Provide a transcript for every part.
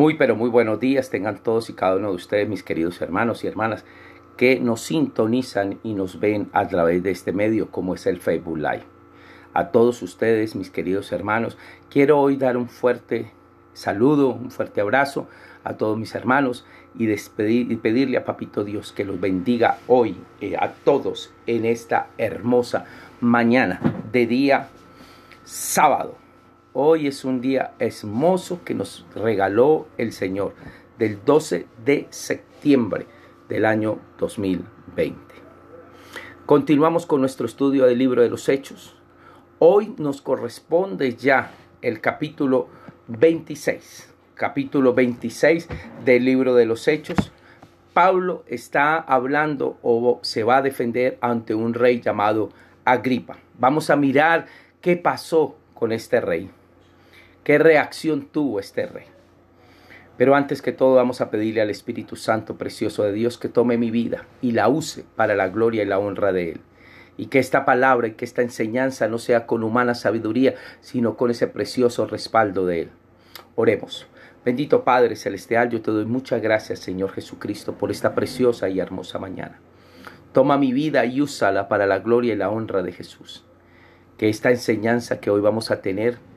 Muy, pero muy buenos días tengan todos y cada uno de ustedes, mis queridos hermanos y hermanas, que nos sintonizan y nos ven a través de este medio como es el Facebook Live. A todos ustedes, mis queridos hermanos, quiero hoy dar un fuerte saludo, un fuerte abrazo a todos mis hermanos y, despedir, pedirle a Papito Dios que los bendiga hoy eh, a todos en esta hermosa mañana de día sábado. Hoy es un día hermoso que nos regaló el Señor del 12 de septiembre del año 2020. Continuamos con nuestro estudio del libro de los Hechos. Hoy nos corresponde ya el capítulo 26, capítulo 26 del libro de los Hechos. Pablo está hablando o se va a defender ante un rey llamado Agripa. Vamos a mirar qué pasó con este rey. ¿Qué reacción tuvo este rey? Pero antes que todo vamos a pedirle al Espíritu Santo precioso de Dios que tome mi vida y la use para la gloria y la honra de Él. Y que esta palabra y que esta enseñanza no sea con humana sabiduría, sino con ese precioso respaldo de Él. Oremos. Bendito Padre Celestial, yo te doy muchas gracias, Señor Jesucristo, por esta preciosa y hermosa mañana. Toma mi vida y úsala para la gloria y la honra de Jesús. Que esta enseñanza que hoy vamos a tener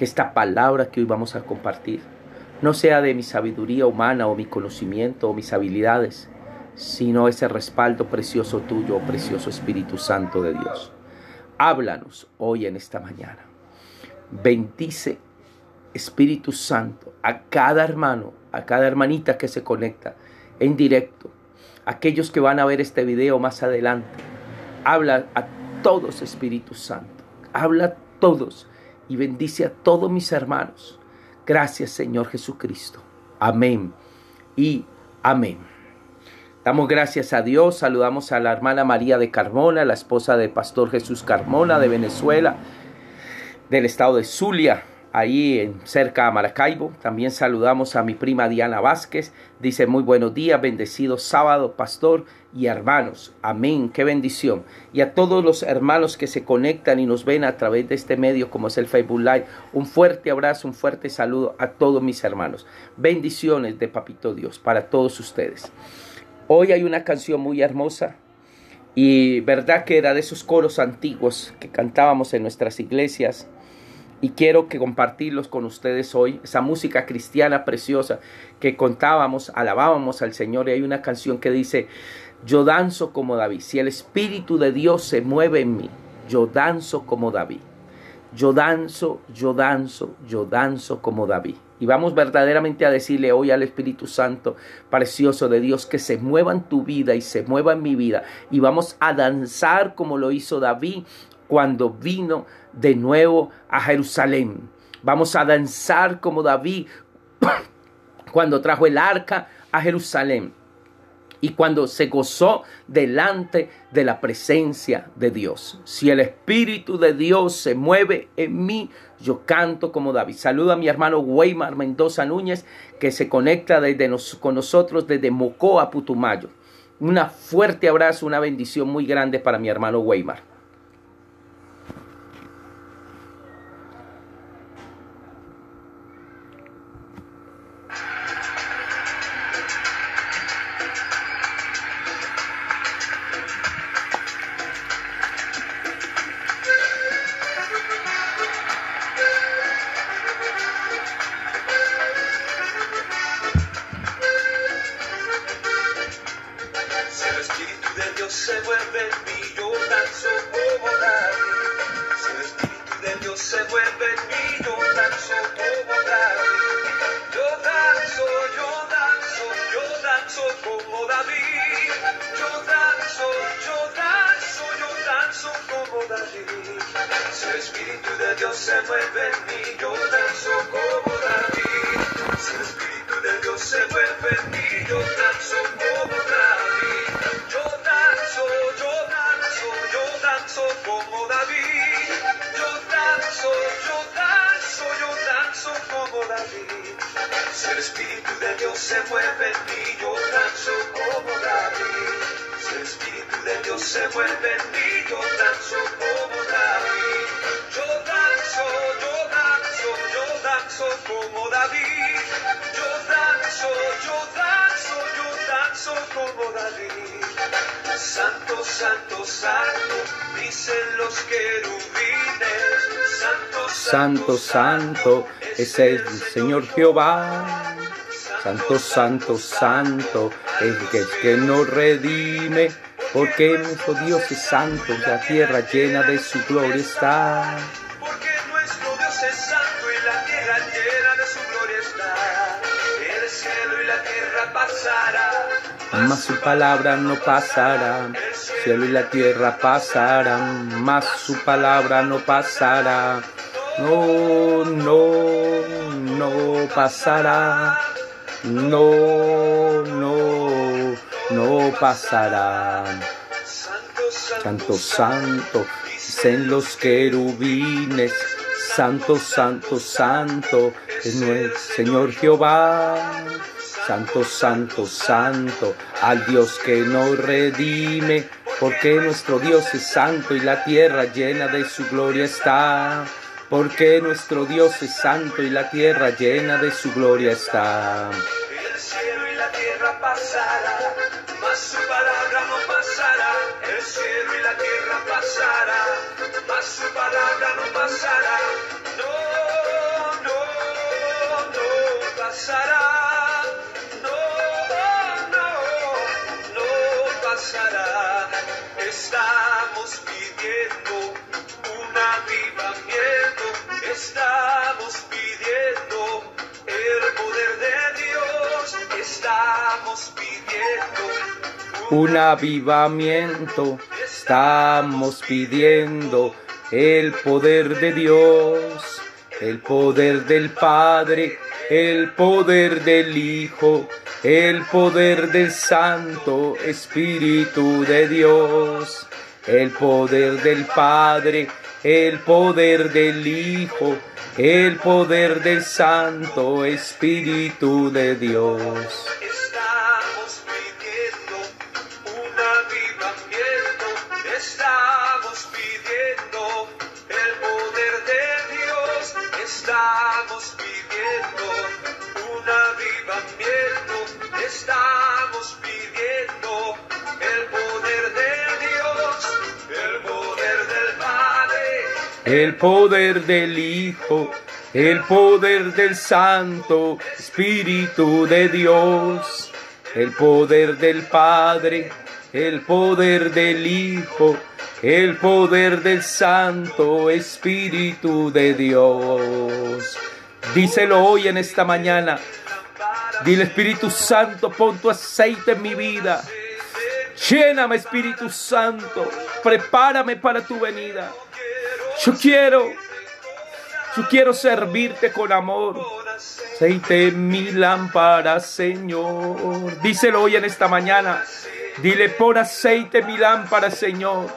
que esta palabra que hoy vamos a compartir no sea de mi sabiduría humana o mi conocimiento o mis habilidades, sino ese respaldo precioso tuyo, oh precioso Espíritu Santo de Dios. Háblanos hoy en esta mañana. Bendice, Espíritu Santo, a cada hermano, a cada hermanita que se conecta en directo, aquellos que van a ver este video más adelante. Habla a todos, Espíritu Santo. Habla a todos y bendice a todos mis hermanos. Gracias Señor Jesucristo. Amén y amén. Damos gracias a Dios, saludamos a la hermana María de Carmona, la esposa del Pastor Jesús Carmona de Venezuela, del estado de Zulia, ahí cerca a Maracaibo. También saludamos a mi prima Diana Vázquez, dice muy buenos días, bendecido sábado, pastor y hermanos. Amén, qué bendición. Y a todos los hermanos que se conectan y nos ven a través de este medio como es el Facebook Live, un fuerte abrazo, un fuerte saludo a todos mis hermanos. Bendiciones de Papito Dios para todos ustedes. Hoy hay una canción muy hermosa y verdad que era de esos coros antiguos que cantábamos en nuestras iglesias y quiero que compartirlos con ustedes hoy, esa música cristiana preciosa que contábamos, alabábamos al Señor y hay una canción que dice, yo danzo como David. Si el Espíritu de Dios se mueve en mí, yo danzo como David. Yo danzo, yo danzo, yo danzo como David. Y vamos verdaderamente a decirle hoy al Espíritu Santo, precioso de Dios, que se mueva en tu vida y se mueva en mi vida. Y vamos a danzar como lo hizo David cuando vino de nuevo a Jerusalén. Vamos a danzar como David cuando trajo el arca a Jerusalén y cuando se gozó delante de la presencia de Dios. Si el Espíritu de Dios se mueve en mí, yo canto como David. Saludo a mi hermano Weimar Mendoza Núñez, que se conecta desde con nosotros desde Mocoa, Putumayo. Un fuerte abrazo, una bendición muy grande para mi hermano Weimar. santo, santo, dicen los querubines. Santo, santo, santo, es el Señor Jehová. Santo, santo, santo, es el que nos redime. Porque nuestro Dios es santo, y la tierra llena de su gloria está. Porque nuestro Dios es santo y la tierra llena de su gloria está. El cielo y la tierra pasará, mas su palabra no pasará. Cielo y la tierra pasarán, mas su palabra no pasará. No, no, no pasará. No, no, no pasará. Santo, santo, en los querubines. Santo, santo, santo, es nuestro Señor Jehová. Santo, santo, santo, al Dios que nos redime porque nuestro Dios es santo y la tierra llena de su gloria está. Porque nuestro Dios es santo y la tierra llena de su gloria está. El cielo y la tierra pasará, mas su palabra no pasará. El cielo y la tierra pasará, mas su palabra no pasará. No, no, no pasará. Estamos pidiendo el poder de Dios. Estamos pidiendo un avivamiento. Estamos pidiendo el poder de Dios, el poder del Padre, el poder del Hijo, el poder del Santo Espíritu de Dios, el poder del Padre el poder del Hijo, el poder del Santo Espíritu de Dios. el poder del Hijo, el poder del Santo Espíritu de Dios, el poder del Padre, el poder del Hijo, el poder del Santo Espíritu de Dios. Díselo hoy en esta mañana. Dile Espíritu Santo, pon tu aceite en mi vida. Lléname Espíritu Santo. Prepárame para tu venida. Yo quiero, yo quiero servirte con amor. Aceite mi lámpara, Señor. Díselo hoy en esta mañana. Dile, pon aceite mi lámpara, Señor.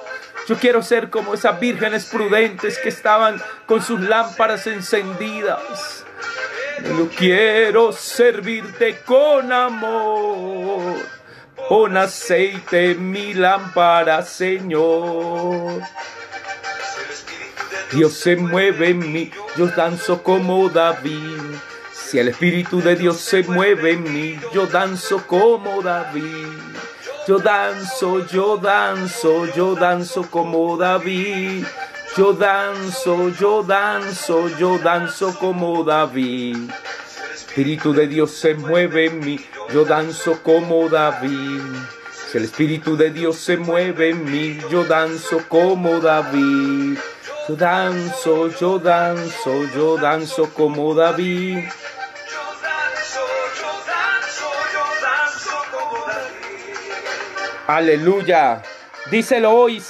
Yo quiero ser como esas vírgenes prudentes que estaban con sus lámparas encendidas. Yo quiero servirte con amor. Pon aceite mi lámpara, Señor. Dios se mueve en mí, yo danzo como David. Si el Espíritu de Dios se mueve en mí, yo danzo como David. Yo danzo, yo danzo, yo danzo como David. Yo danzo, yo danzo, yo danzo como David. Espíritu de Dios se mueve en mí, yo danzo como David. Si el Espíritu de Dios se mueve en mí, yo danzo como David. Yo danzo, yo danzo, yo danzo como David. Yo danzo, yo danzo, yo danzo como David. Aleluya. Díselo hoy.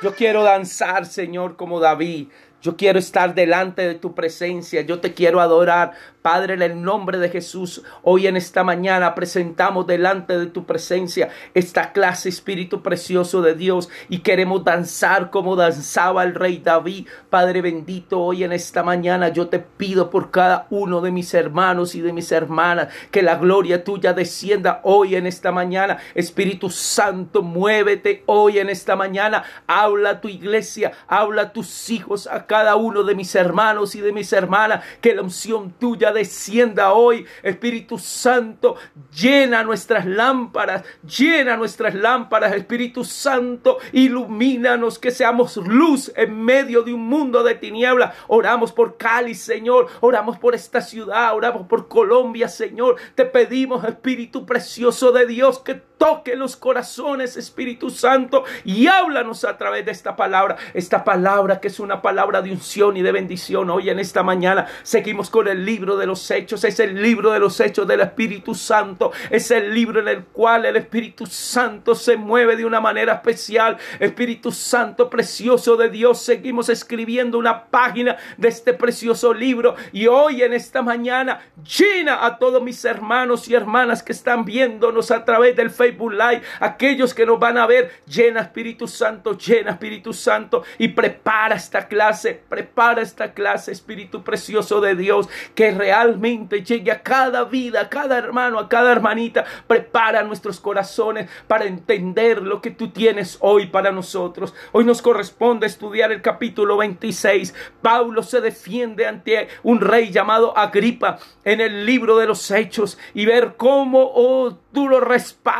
Yo quiero danzar, Señor, como David. Yo quiero estar delante de tu presencia. Yo te quiero adorar. Padre, en el nombre de Jesús, hoy en esta mañana presentamos delante de tu presencia esta clase, Espíritu Precioso de Dios, y queremos danzar como danzaba el Rey David. Padre bendito, hoy en esta mañana yo te pido por cada uno de mis hermanos y de mis hermanas que la gloria tuya descienda hoy en esta mañana. Espíritu Santo, muévete hoy en esta mañana. Habla a tu iglesia, habla a tus hijos, a cada uno de mis hermanos y de mis hermanas, que la unción tuya descienda hoy. Espíritu Santo, llena nuestras lámparas, llena nuestras lámparas. Espíritu Santo, ilumínanos, que seamos luz en medio de un mundo de tinieblas. Oramos por Cali, Señor. Oramos por esta ciudad. Oramos por Colombia, Señor. Te pedimos, Espíritu Precioso de Dios, que toque los corazones, Espíritu Santo, y háblanos a través de esta palabra, esta palabra que es una palabra de unción y de bendición. Hoy en esta mañana seguimos con el libro de los hechos, es el libro de los hechos del Espíritu Santo, es el libro en el cual el Espíritu Santo se mueve de una manera especial. Espíritu Santo precioso de Dios, seguimos escribiendo una página de este precioso libro y hoy en esta mañana llena a todos mis hermanos y hermanas que están viéndonos a través del Facebook Facebook aquellos que nos van a ver, llena Espíritu Santo, llena Espíritu Santo y prepara esta clase, prepara esta clase, Espíritu Precioso de Dios, que realmente llegue a cada vida, a cada hermano, a cada hermanita, prepara nuestros corazones para entender lo que tú tienes hoy para nosotros. Hoy nos corresponde estudiar el capítulo 26. Pablo se defiende ante un rey llamado Agripa en el libro de los Hechos y ver cómo oh, tú lo respaldas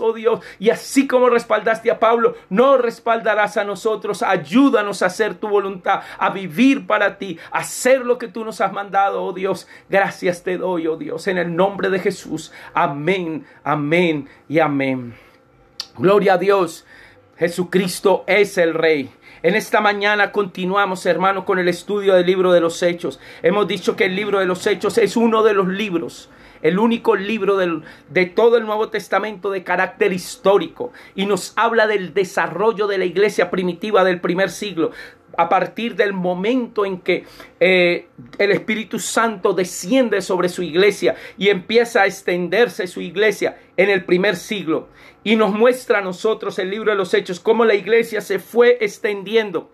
oh Dios, y así como respaldaste a Pablo, no respaldarás a nosotros. Ayúdanos a hacer tu voluntad, a vivir para ti, a hacer lo que tú nos has mandado, oh Dios. Gracias te doy, oh Dios, en el nombre de Jesús. Amén, amén y amén. Gloria a Dios. Jesucristo es el Rey. En esta mañana continuamos, hermano, con el estudio del libro de los Hechos. Hemos dicho que el libro de los Hechos es uno de los libros el único libro de todo el Nuevo Testamento de carácter histórico y nos habla del desarrollo de la iglesia primitiva del primer siglo a partir del momento en que eh, el Espíritu Santo desciende sobre su iglesia y empieza a extenderse su iglesia en el primer siglo. Y nos muestra a nosotros el libro de los Hechos cómo la iglesia se fue extendiendo.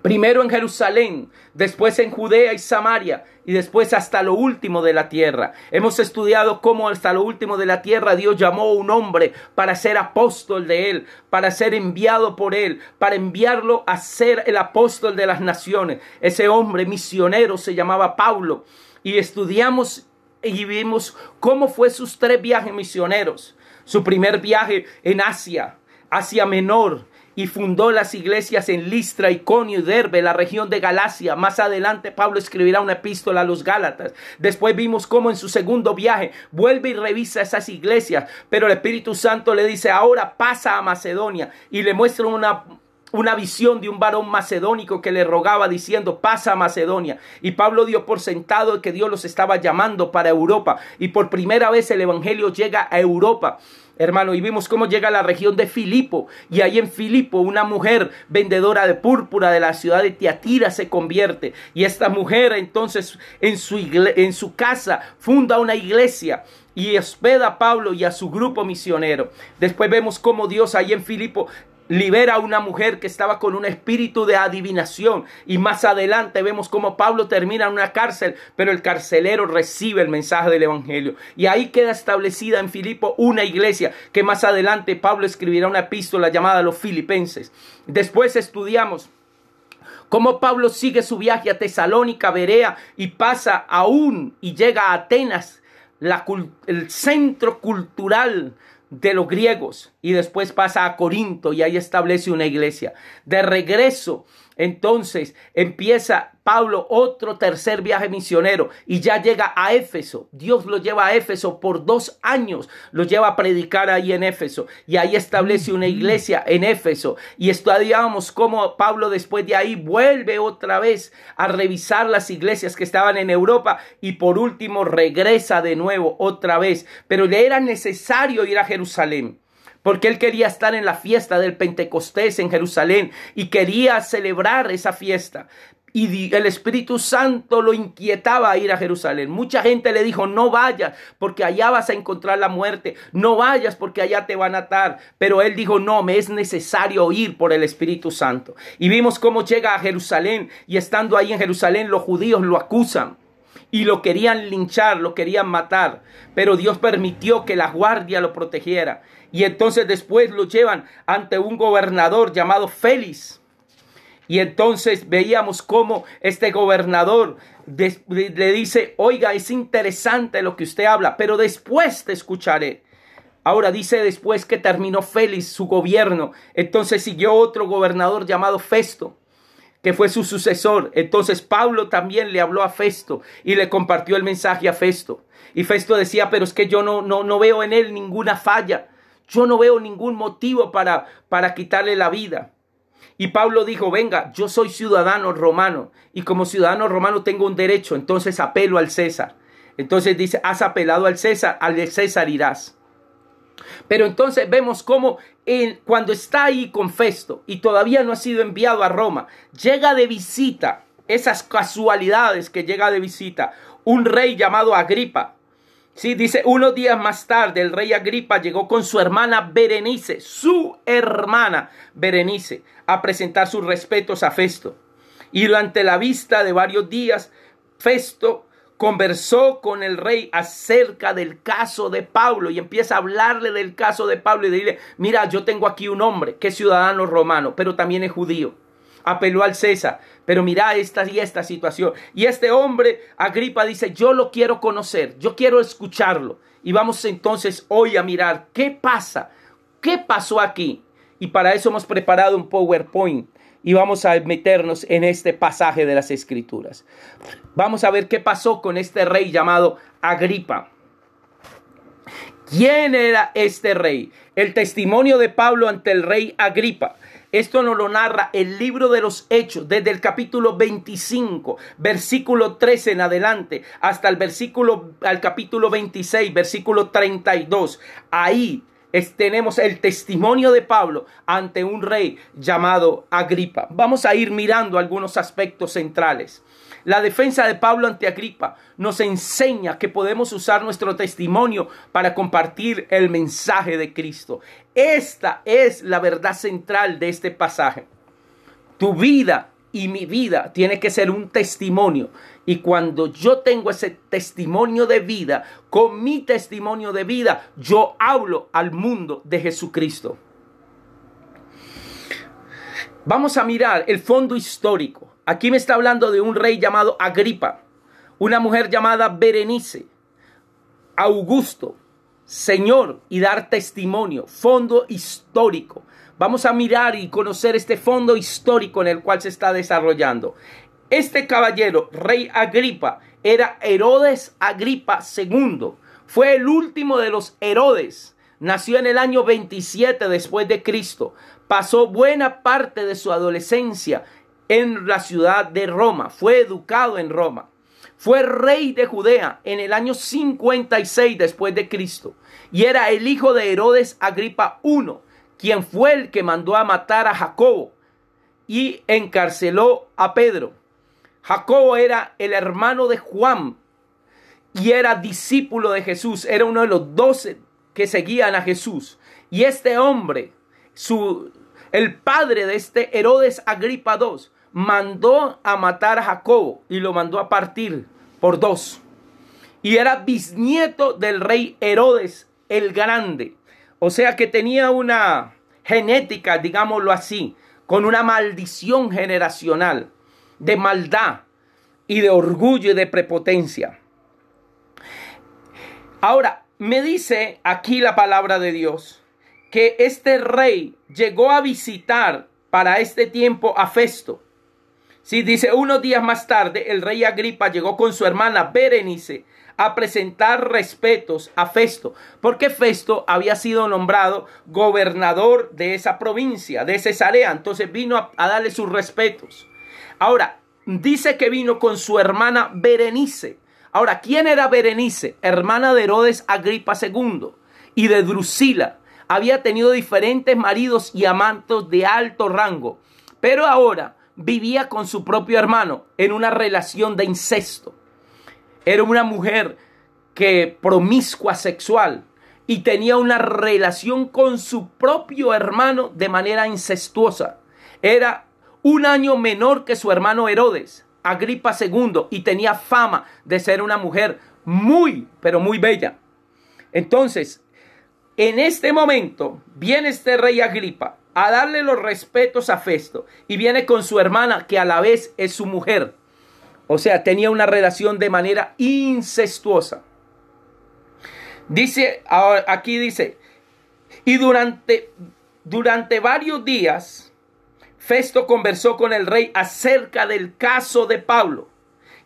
Primero en Jerusalén, después en Judea y Samaria, y después hasta lo último de la tierra. Hemos estudiado cómo hasta lo último de la tierra Dios llamó a un hombre para ser apóstol de él, para ser enviado por él, para enviarlo a ser el apóstol de las naciones. Ese hombre misionero se llamaba Pablo y estudiamos y vimos cómo fue sus tres viajes misioneros. Su primer viaje en Asia, Asia Menor, y fundó las iglesias en Listra, Iconio y Derbe, la región de Galacia. Más adelante Pablo escribirá una epístola a los Gálatas. Después vimos cómo en su segundo viaje vuelve y revisa esas iglesias, pero el Espíritu Santo le dice, ahora pasa a Macedonia y le muestra una una visión de un varón macedónico que le rogaba diciendo, pasa a Macedonia. Y Pablo dio por sentado que Dios los estaba llamando para Europa. Y por primera vez el Evangelio llega a Europa hermano, y vimos cómo llega a la región de Filipo, y ahí en Filipo una mujer vendedora de púrpura de la ciudad de Tiatira se convierte, y esta mujer entonces en su, en su casa funda una iglesia, y hospeda a Pablo y a su grupo misionero. Después vemos cómo Dios ahí en Filipo libera a una mujer que estaba con un espíritu de adivinación. Y más adelante vemos cómo Pablo termina en una cárcel, pero el carcelero recibe el mensaje del Evangelio. Y ahí queda establecida en Filipo una iglesia que más adelante Pablo escribirá una epístola llamada los filipenses. Después estudiamos cómo Pablo sigue su viaje a Tesalónica, Berea y pasa aún y llega a Atenas, el centro cultural de los griegos y después pasa a Corinto y ahí establece una iglesia. De regreso entonces empieza Pablo otro tercer viaje misionero y ya llega a Éfeso. Dios lo lleva a Éfeso por dos años. Lo lleva a predicar ahí en Éfeso y ahí establece una iglesia en Éfeso. Y estudiamos cómo Pablo después de ahí vuelve otra vez a revisar las iglesias que estaban en Europa y por último regresa de nuevo otra vez. Pero le era necesario ir a Jerusalén porque él quería estar en la fiesta del Pentecostés en Jerusalén y quería celebrar esa fiesta. Y el Espíritu Santo lo inquietaba a ir a Jerusalén. Mucha gente le dijo, no vayas porque allá vas a encontrar la muerte, no vayas porque allá te van a atar. Pero él dijo, no, me es necesario ir por el Espíritu Santo. Y vimos cómo llega a Jerusalén y estando ahí en Jerusalén los judíos lo acusan y lo querían linchar, lo querían matar, pero Dios permitió que la guardia lo protegiera. Y entonces después lo llevan ante un gobernador llamado Félix. Y entonces veíamos cómo este gobernador le dice, oiga, es interesante lo que usted habla, pero después te escucharé. Ahora dice después que terminó Félix su gobierno, entonces siguió otro gobernador llamado Festo que fue su sucesor. Entonces Pablo también le habló a Festo y le compartió el mensaje a Festo. Y Festo decía, pero es que yo no, no, veo en él ninguna falla. Yo no veo ningún motivo para, para quitarle la vida. Y Pablo dijo, venga, yo soy ciudadano romano y como ciudadano romano tengo un derecho, entonces apelo al César. Entonces dice, has apelado al César, al César irás. Pero entonces vemos cómo cuando está ahí con Festo y todavía no ha sido enviado a Roma, llega de visita, esas casualidades que llega de visita, un rey llamado Agripa. Sí, dice, unos días más tarde el rey Agripa llegó con su hermana Berenice, su hermana Berenice, a presentar sus respetos a Festo. Y durante la vista de varios días, Festo conversó con el rey acerca del caso de Pablo y empieza a hablarle del caso de Pablo y decirle, mira, yo tengo aquí un hombre que es ciudadano romano, pero también es judío. Apeló al César, pero mira esta y esta situación. Y este hombre, Agripa, dice, yo lo quiero conocer, yo quiero escucharlo. Y vamos entonces hoy a mirar qué pasa, qué pasó aquí. Y para eso hemos preparado un PowerPoint y vamos a meternos en este pasaje de las Escrituras. Vamos a ver qué pasó con este rey llamado Agripa. ¿Quién era este rey? El testimonio de Pablo ante el rey Agripa. Esto nos lo narra el libro de los Hechos, desde el capítulo 25, versículo 13 en adelante, hasta el versículo, al capítulo 26, versículo 32. Ahí tenemos el testimonio de Pablo ante un rey llamado Agripa. Vamos a ir mirando algunos aspectos centrales. La defensa de Pablo ante Agripa nos enseña que podemos usar nuestro testimonio para compartir el mensaje de Cristo. Esta es la verdad central de este pasaje. Tu vida y mi vida tiene que ser un testimonio. Y cuando yo tengo ese testimonio de vida, con mi testimonio de vida, yo hablo al mundo de Jesucristo. Vamos a mirar el fondo histórico. Aquí me está hablando de un rey llamado Agripa, una mujer llamada Berenice, Augusto, Señor, y dar testimonio, fondo histórico. Vamos a mirar y conocer este fondo histórico en el cual se está desarrollando. Este caballero, rey Agripa, era Herodes Agripa II. Fue el último de los Herodes. Nació en el año 27 después de Cristo. Pasó buena parte de su adolescencia en la ciudad de Roma. Fue educado en Roma. Fue rey de Judea en el año 56 después de Cristo y era el hijo de Herodes Agripa I quien fue el que mandó a matar a Jacobo y encarceló a Pedro. Jacobo era el hermano de Juan y era discípulo de Jesús, era uno de los doce que seguían a Jesús. Y este hombre, su, el padre de este Herodes Agripa II, mandó a matar a Jacobo y lo mandó a partir por dos. Y era bisnieto del rey Herodes el Grande. O sea que tenía una genética, digámoslo así, con una maldición generacional de maldad y de orgullo y de prepotencia. Ahora, me dice aquí la palabra de Dios que este rey llegó a visitar para este tiempo a Festo. Si dice, unos días más tarde, el rey Agripa llegó con su hermana Berenice a presentar respetos a Festo, porque Festo había sido nombrado gobernador de esa provincia, de Cesarea, entonces vino a, darle sus respetos. Ahora, dice que vino con su hermana Berenice. Ahora, ¿quién era Berenice? Hermana de Herodes Agripa II y de Drusila. Había tenido diferentes maridos y amantes de alto rango, pero ahora vivía con su propio hermano en una relación de incesto. Era una mujer que promiscua sexual y tenía una relación con su propio hermano de manera incestuosa. Era un año menor que su hermano Herodes, Agripa II, y tenía fama de ser una mujer muy, pero muy bella. Entonces, en este momento viene este rey Agripa a darle los respetos a Festo y viene con su hermana que a la vez es su mujer. O sea, tenía una relación de manera incestuosa. Dice, aquí dice, y durante, durante varios días, Festo conversó con el rey acerca del caso de Pablo.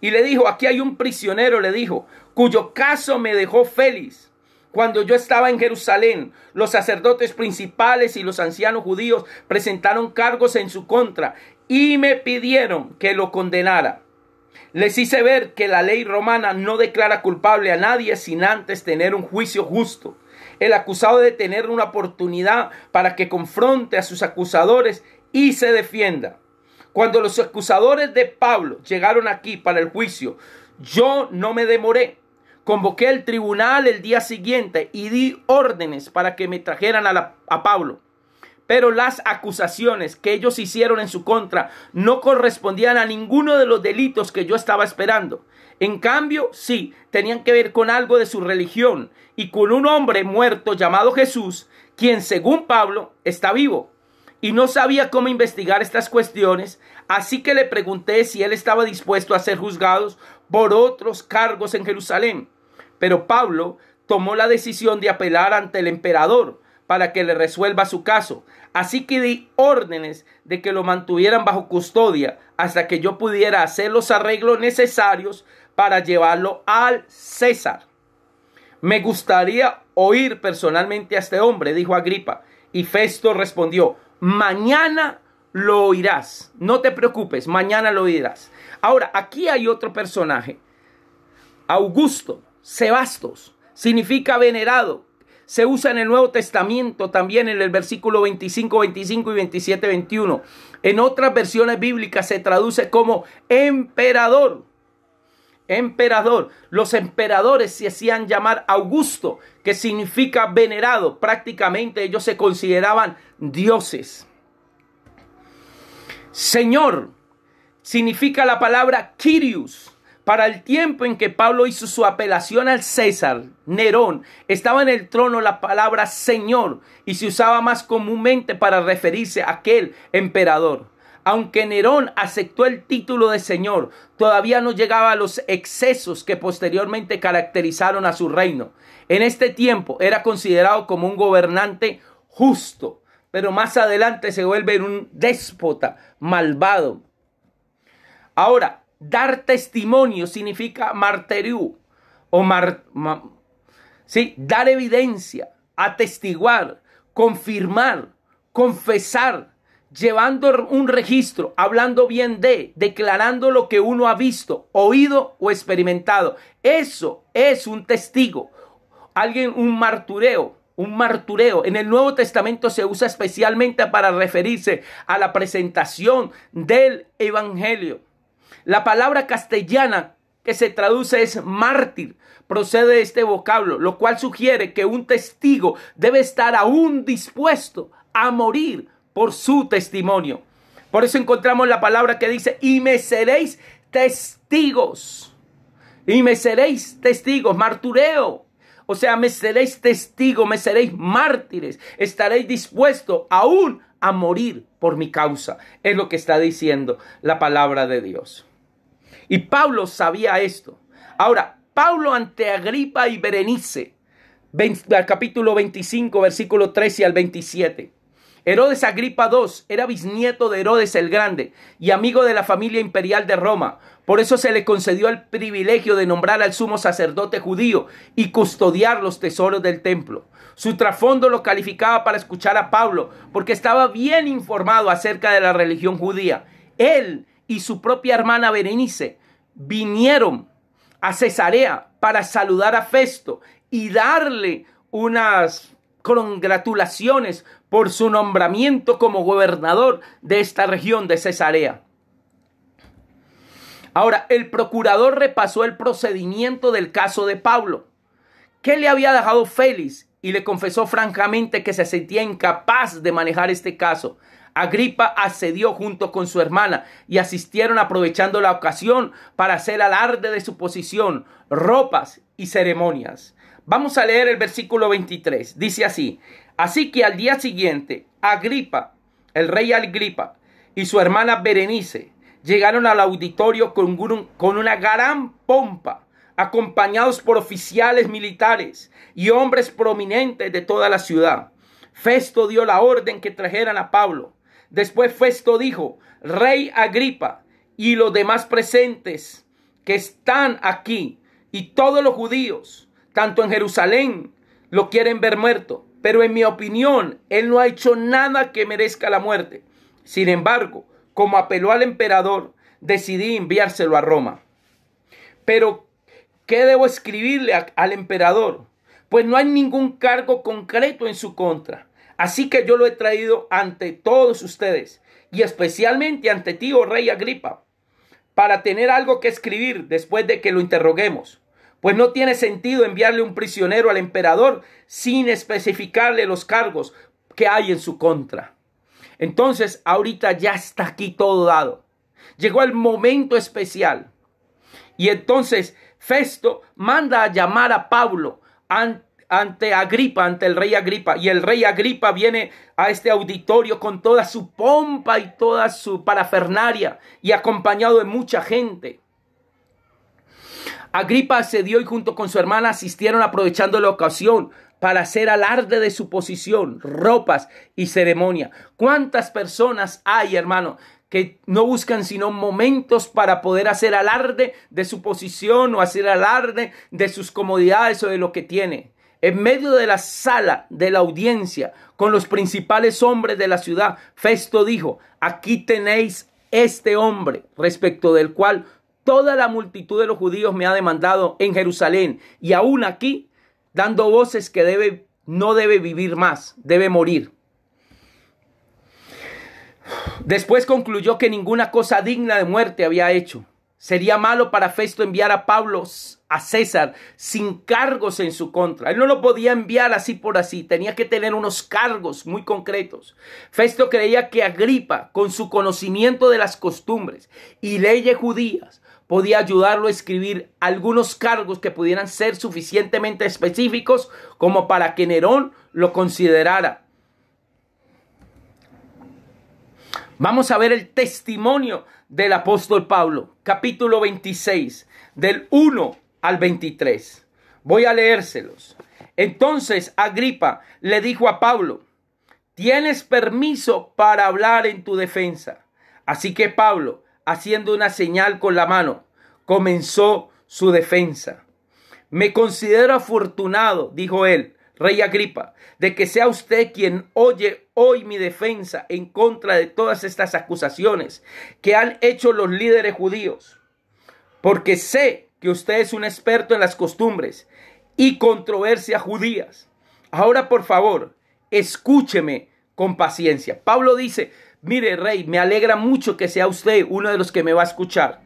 Y le dijo, aquí hay un prisionero, le dijo, cuyo caso me dejó feliz. Cuando yo estaba en Jerusalén, los sacerdotes principales y los ancianos judíos presentaron cargos en su contra y me pidieron que lo condenara. Les hice ver que la ley romana no declara culpable a nadie sin antes tener un juicio justo. El acusado debe tener una oportunidad para que confronte a sus acusadores y se defienda. Cuando los acusadores de Pablo llegaron aquí para el juicio, yo no me demoré. Convoqué el tribunal el día siguiente y di órdenes para que me trajeran a, a Pablo. Pero las acusaciones que ellos hicieron en su contra no correspondían a ninguno de los delitos que yo estaba esperando. En cambio, sí, tenían que ver con algo de su religión y con un hombre muerto llamado Jesús, quien según Pablo está vivo. Y no sabía cómo investigar estas cuestiones, así que le pregunté si él estaba dispuesto a ser juzgado por otros cargos en Jerusalén. Pero Pablo tomó la decisión de apelar ante el emperador, para que le resuelva su caso. Así que di órdenes de que lo mantuvieran bajo custodia hasta que yo pudiera hacer los arreglos necesarios para llevarlo al César. Me gustaría oír personalmente a este hombre, dijo Agripa. Y Festo respondió, mañana lo oirás, no te preocupes, mañana lo oirás. Ahora, aquí hay otro personaje, Augusto, Sebastos, significa venerado, se usa en el Nuevo Testamento también en el versículo 25, 25 y 27, 21. En otras versiones bíblicas se traduce como emperador. Emperador. Los emperadores se hacían llamar Augusto, que significa venerado. Prácticamente ellos se consideraban dioses. Señor significa la palabra Kyrios para el tiempo en que Pablo hizo su apelación al César, Nerón, estaba en el trono la palabra Señor y se usaba más comúnmente para referirse a aquel emperador. Aunque Nerón aceptó el título de Señor, todavía no llegaba a los excesos que posteriormente caracterizaron a su reino. En este tiempo era considerado como un gobernante justo, pero más adelante se vuelve un déspota malvado. Ahora, Dar testimonio significa martirio. o mar, sí, dar evidencia, atestiguar, confirmar, confesar, llevando un registro, hablando bien de, declarando lo que uno ha visto, oído o experimentado. Eso es un testigo, alguien, un martureo. Un martureo en el Nuevo Testamento se usa especialmente para referirse a la presentación del Evangelio la palabra castellana que se traduce es mártir, procede de este vocablo, lo cual sugiere que un testigo debe estar aún dispuesto a morir por su testimonio. Por eso encontramos la palabra que dice, y me seréis testigos, y me seréis testigos, martureo. O sea, me seréis testigos, me seréis mártires, estaréis dispuestos aún a morir por mi causa. Es lo que está diciendo la palabra de Dios. Y Pablo sabía esto. Ahora, Pablo ante Agripa y Berenice, al capítulo 25, versículo 13 al 27. Herodes Agripa II era bisnieto de Herodes el Grande y amigo de la familia imperial de Roma. Por eso se le concedió el privilegio de nombrar al sumo sacerdote judío y custodiar los tesoros del templo. Su trasfondo lo calificaba para escuchar a Pablo porque estaba bien informado acerca de la religión judía. Él y su propia hermana Berenice vinieron a Cesarea para saludar a Festo y darle unas congratulaciones por su nombramiento como gobernador de esta región de Cesarea. Ahora, el procurador repasó el procedimiento del caso de Pablo. que le había dejado Félix? Y le confesó francamente que se sentía incapaz de manejar este caso Agripa accedió junto con su hermana y asistieron aprovechando la ocasión para hacer alarde de su posición, ropas y ceremonias. Vamos a leer el versículo 23. Dice así, así que al día siguiente, Agripa, el rey Agripa, y su hermana Berenice llegaron al auditorio con, con una gran pompa acompañados por oficiales militares y hombres prominentes de toda la ciudad. Festo dio la orden que trajeran a Pablo Después Festo dijo, Rey Agripa y los demás presentes que están aquí y todos los judíos, tanto en Jerusalén, lo quieren ver muerto. Pero en mi opinión, él no ha hecho nada que merezca la muerte. Sin embargo, como apeló al emperador, decidí enviárselo a Roma. Pero, ¿qué debo escribirle al emperador? Pues no hay ningún cargo concreto en su contra. Así que yo lo he traído ante todos ustedes y especialmente ante ti, oh rey Agripa, para tener algo que escribir después de que lo interroguemos. Pues no tiene sentido enviarle un prisionero al emperador sin especificarle los cargos que hay en su contra. Entonces, ahorita ya está aquí todo dado. Llegó el momento especial. Y entonces Festo manda a llamar a Pablo ante ante Agripa, ante el rey Agripa. Y el rey Agripa viene a este auditorio con toda su pompa y toda su parafernaria y acompañado de mucha gente. Agripa dio y junto con su hermana asistieron aprovechando la ocasión para hacer alarde de su posición, ropas y ceremonia. ¿Cuántas personas hay, hermano, que no buscan sino momentos para poder hacer alarde de su posición o hacer alarde de sus comodidades o de lo que tiene? en medio de la sala de la audiencia, con los principales hombres de la ciudad, Festo dijo, aquí tenéis este hombre respecto del cual toda la multitud de los judíos me ha demandado en Jerusalén y aún aquí, dando voces que debe, no debe vivir más, debe morir. Después concluyó que ninguna cosa digna de muerte había hecho Sería malo para Festo enviar a Pablo a César sin cargos en su contra. Él no lo podía enviar así por así, tenía que tener unos cargos muy concretos. Festo creía que Agripa, con su conocimiento de las costumbres y leyes judías, podía ayudarlo a escribir algunos cargos que pudieran ser suficientemente específicos como para que Nerón lo considerara. Vamos a ver el testimonio del apóstol Pablo capítulo 26, del 1 al 23. Voy a leérselos. Entonces Agripa le dijo a Pablo, tienes permiso para hablar en tu defensa. Así que Pablo, haciendo una señal con la mano, comenzó su defensa. Me considero afortunado, dijo él, rey Agripa, de que sea usted quien oye hoy mi defensa en contra de todas estas acusaciones que han hecho los líderes judíos, porque sé que usted es un experto en las costumbres y controversias judías. Ahora, por favor, escúcheme con paciencia. Pablo dice, mire, rey, me alegra mucho que sea usted uno de los que me va a escuchar,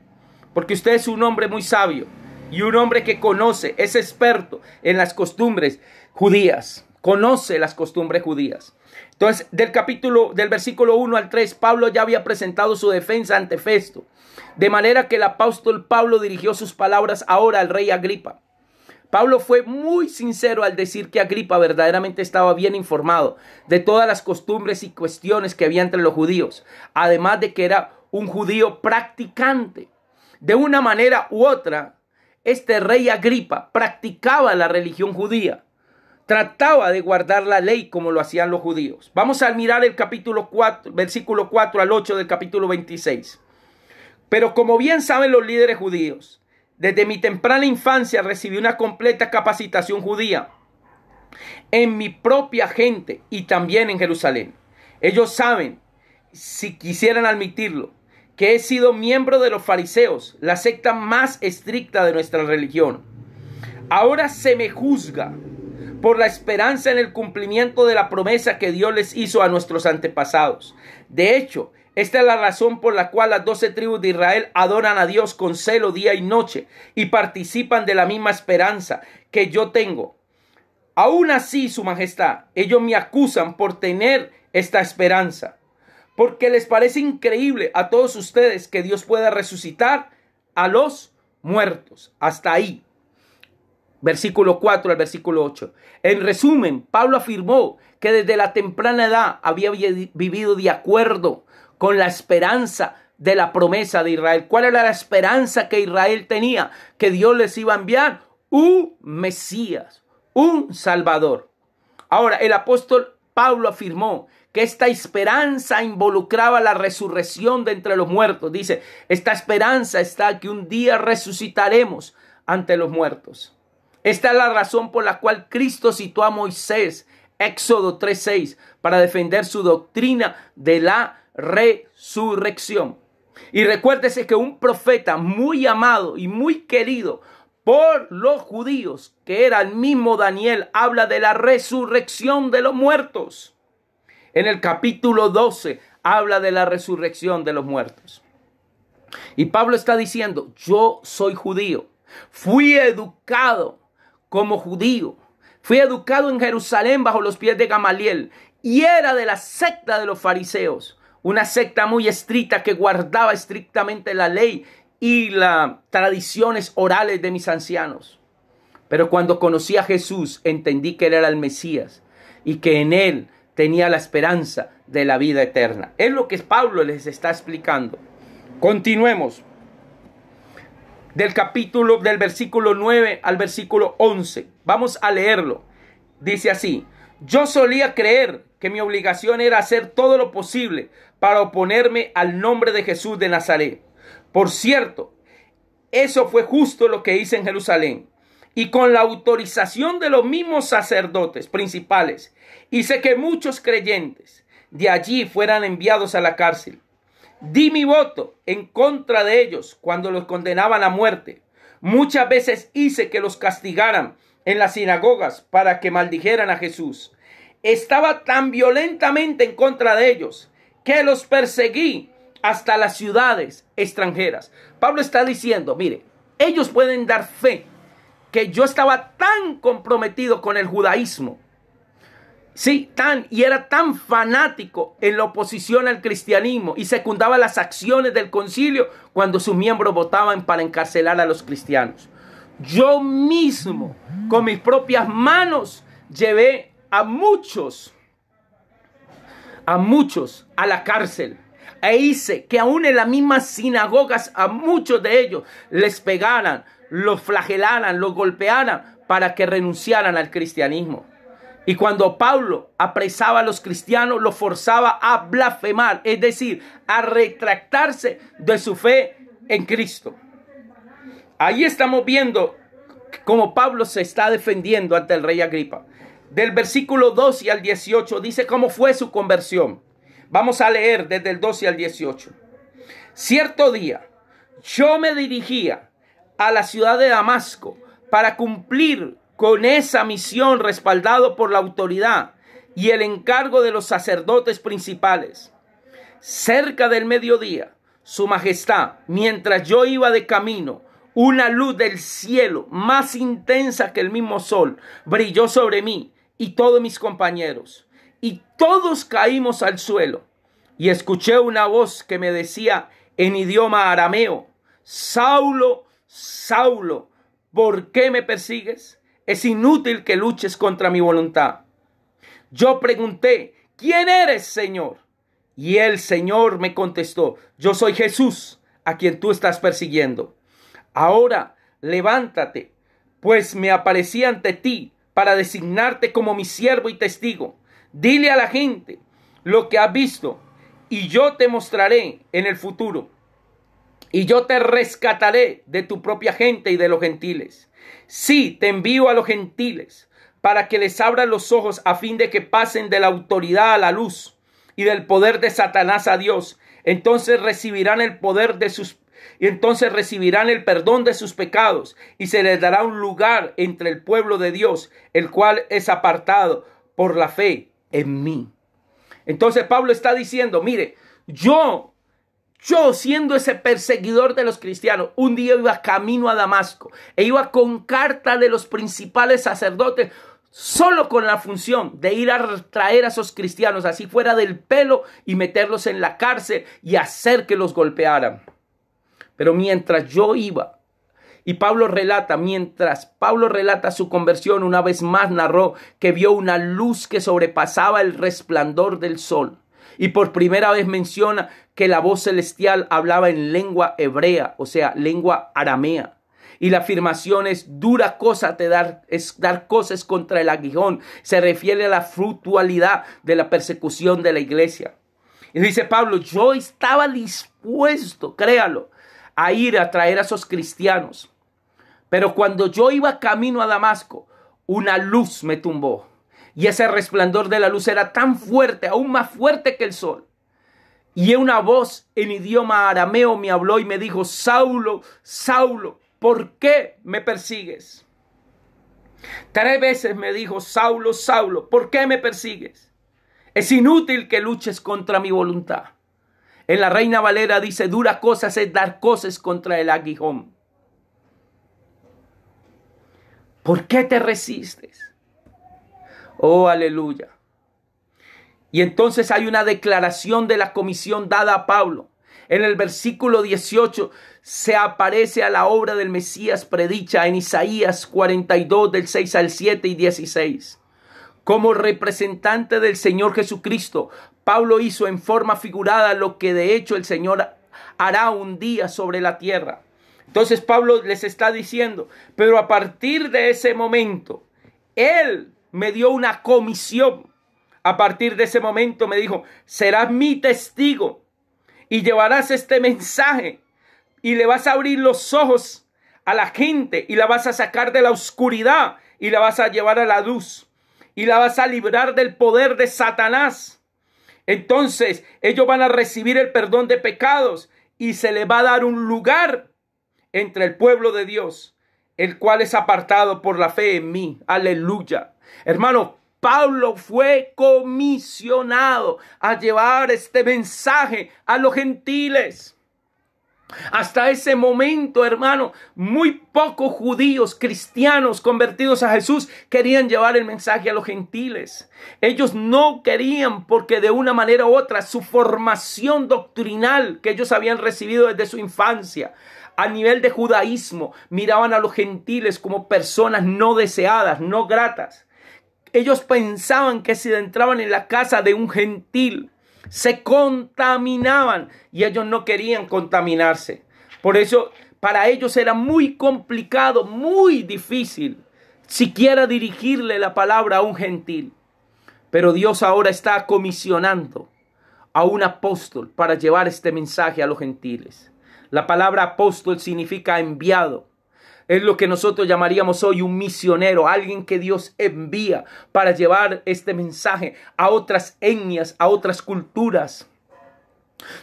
porque usted es un hombre muy sabio y un hombre que conoce, es experto en las costumbres judías, conoce las costumbres judías. Entonces, del capítulo, del versículo 1 al 3, Pablo ya había presentado su defensa ante Festo, de manera que el apóstol Pablo dirigió sus palabras ahora al rey Agripa. Pablo fue muy sincero al decir que Agripa verdaderamente estaba bien informado de todas las costumbres y cuestiones que había entre los judíos, además de que era un judío practicante. De una manera u otra, este rey Agripa practicaba la religión judía trataba de guardar la ley como lo hacían los judíos. Vamos a mirar el capítulo 4, versículo 4 al 8 del capítulo 26. Pero como bien saben los líderes judíos, desde mi temprana infancia recibí una completa capacitación judía en mi propia gente y también en Jerusalén. Ellos saben, si quisieran admitirlo, que he sido miembro de los fariseos, la secta más estricta de nuestra religión. Ahora se me juzga por la esperanza en el cumplimiento de la promesa que Dios les hizo a nuestros antepasados. De hecho, esta es la razón por la cual las doce tribus de Israel adoran a Dios con celo día y noche y participan de la misma esperanza que yo tengo. Aún así, Su Majestad, ellos me acusan por tener esta esperanza, porque les parece increíble a todos ustedes que Dios pueda resucitar a los muertos. Hasta ahí versículo 4 al versículo 8. En resumen, Pablo afirmó que desde la temprana edad había vivido de acuerdo con la esperanza de la promesa de Israel. ¿Cuál era la esperanza que Israel tenía? Que Dios les iba a enviar un Mesías, un Salvador. Ahora, el apóstol Pablo afirmó que esta esperanza involucraba la resurrección de entre los muertos. Dice, esta esperanza está que un día resucitaremos ante los muertos. Esta es la razón por la cual Cristo citó a Moisés, Éxodo 3:6, para defender su doctrina de la resurrección. Y recuérdese que un profeta muy amado y muy querido por los judíos, que era el mismo Daniel, habla de la resurrección de los muertos. En el capítulo 12 habla de la resurrección de los muertos. Y Pablo está diciendo, yo soy judío, fui educado como judío. Fui educado en Jerusalén bajo los pies de Gamaliel y era de la secta de los fariseos, una secta muy estricta que guardaba estrictamente la ley y las tradiciones orales de mis ancianos. Pero cuando conocí a Jesús entendí que él era el Mesías y que en él tenía la esperanza de la vida eterna. Es lo que Pablo les está explicando. Continuemos del capítulo del versículo 9 al versículo 11. Vamos a leerlo. Dice así, yo solía creer que mi obligación era hacer todo lo posible para oponerme al nombre de Jesús de Nazaret. Por cierto, eso fue justo lo que hice en Jerusalén. Y con la autorización de los mismos sacerdotes principales, hice que muchos creyentes de allí fueran enviados a la cárcel. Di mi voto en contra de ellos cuando los condenaban a muerte. Muchas veces hice que los castigaran en las sinagogas para que maldijeran a Jesús. Estaba tan violentamente en contra de ellos que los perseguí hasta las ciudades extranjeras. Pablo está diciendo, mire, ellos pueden dar fe que yo estaba tan comprometido con el judaísmo Sí, tan, y era tan fanático en la oposición al cristianismo y secundaba las acciones del concilio cuando sus miembros votaban para encarcelar a los cristianos. Yo mismo, con mis propias manos, llevé a muchos, a muchos a la cárcel. E hice que aún en las mismas sinagogas a muchos de ellos les pegaran, los flagelaran, los golpearan para que renunciaran al cristianismo. Y cuando Pablo apresaba a los cristianos, los forzaba a blasfemar, es decir, a retractarse de su fe en Cristo. Ahí estamos viendo cómo Pablo se está defendiendo ante el rey Agripa. Del versículo 12 al 18 dice cómo fue su conversión. Vamos a leer desde el 12 al 18. Cierto día, yo me dirigía a la ciudad de Damasco para cumplir con esa misión respaldado por la autoridad y el encargo de los sacerdotes principales. Cerca del mediodía, Su Majestad, mientras yo iba de camino, una luz del cielo más intensa que el mismo sol brilló sobre mí y todos mis compañeros, y todos caímos al suelo, y escuché una voz que me decía en idioma arameo, Saulo, Saulo, ¿por qué me persigues? Es inútil que luches contra mi voluntad. Yo pregunté, ¿quién eres, Señor? Y el Señor me contestó, yo soy Jesús, a quien tú estás persiguiendo. Ahora, levántate, pues me aparecí ante ti para designarte como mi siervo y testigo. Dile a la gente lo que has visto, y yo te mostraré en el futuro. Y yo te rescataré de tu propia gente y de los gentiles si te envío a los gentiles para que les abran los ojos a fin de que pasen de la autoridad a la luz y del poder de Satanás a Dios. Entonces recibirán el poder de sus y entonces recibirán el perdón de sus pecados y se les dará un lugar entre el pueblo de Dios, el cual es apartado por la fe en mí. Entonces Pablo está diciendo, mire, yo yo siendo ese perseguidor de los cristianos, un día iba camino a Damasco e iba con carta de los principales sacerdotes, solo con la función de ir a traer a esos cristianos así fuera del pelo y meterlos en la cárcel y hacer que los golpearan. Pero mientras yo iba y Pablo relata, mientras Pablo relata su conversión, una vez más narró que vio una luz que sobrepasaba el resplandor del sol. Y por primera vez menciona que la voz celestial hablaba en lengua hebrea, o sea, lengua aramea. Y la afirmación es dura cosa te dar, es dar cosas contra el aguijón. Se refiere a la frutualidad de la persecución de la iglesia. Y dice Pablo, yo estaba dispuesto, créalo, a ir a traer a esos cristianos. Pero cuando yo iba camino a Damasco, una luz me tumbó. Y ese resplandor de la luz era tan fuerte, aún más fuerte que el sol, y una voz en idioma arameo me habló y me dijo, Saulo, Saulo, ¿por qué me persigues? Tres veces me dijo, Saulo, Saulo, ¿por qué me persigues? Es inútil que luches contra mi voluntad. En la Reina Valera dice, dura cosas es dar cosas contra el aguijón. ¿Por qué te resistes? Oh, aleluya. Y entonces hay una declaración de la comisión dada a Pablo. En el versículo 18 se aparece a la obra del Mesías predicha en Isaías 42 del 6 al 7 y 16. Como representante del Señor Jesucristo, Pablo hizo en forma figurada lo que de hecho el Señor hará un día sobre la tierra. Entonces Pablo les está diciendo, pero a partir de ese momento, Él me dio una comisión a partir de ese momento me dijo, serás mi testigo y llevarás este mensaje y le vas a abrir los ojos a la gente y la vas a sacar de la oscuridad y la vas a llevar a la luz y la vas a librar del poder de Satanás. Entonces ellos van a recibir el perdón de pecados y se le va a dar un lugar entre el pueblo de Dios, el cual es apartado por la fe en mí. Aleluya. Hermano, Pablo fue comisionado a llevar este mensaje a los gentiles. Hasta ese momento, hermano, muy pocos judíos cristianos convertidos a Jesús querían llevar el mensaje a los gentiles. Ellos no querían porque de una manera u otra su formación doctrinal que ellos habían recibido desde su infancia a nivel de judaísmo miraban a los gentiles como personas no deseadas, no gratas. Ellos pensaban que si entraban en la casa de un gentil, se contaminaban y ellos no querían contaminarse. Por eso para ellos era muy complicado, muy difícil siquiera dirigirle la palabra a un gentil. Pero Dios ahora está comisionando a un apóstol para llevar este mensaje a los gentiles. La palabra apóstol significa enviado. Es lo que nosotros llamaríamos hoy un misionero, alguien que Dios envía para llevar este mensaje a otras etnias, a otras culturas.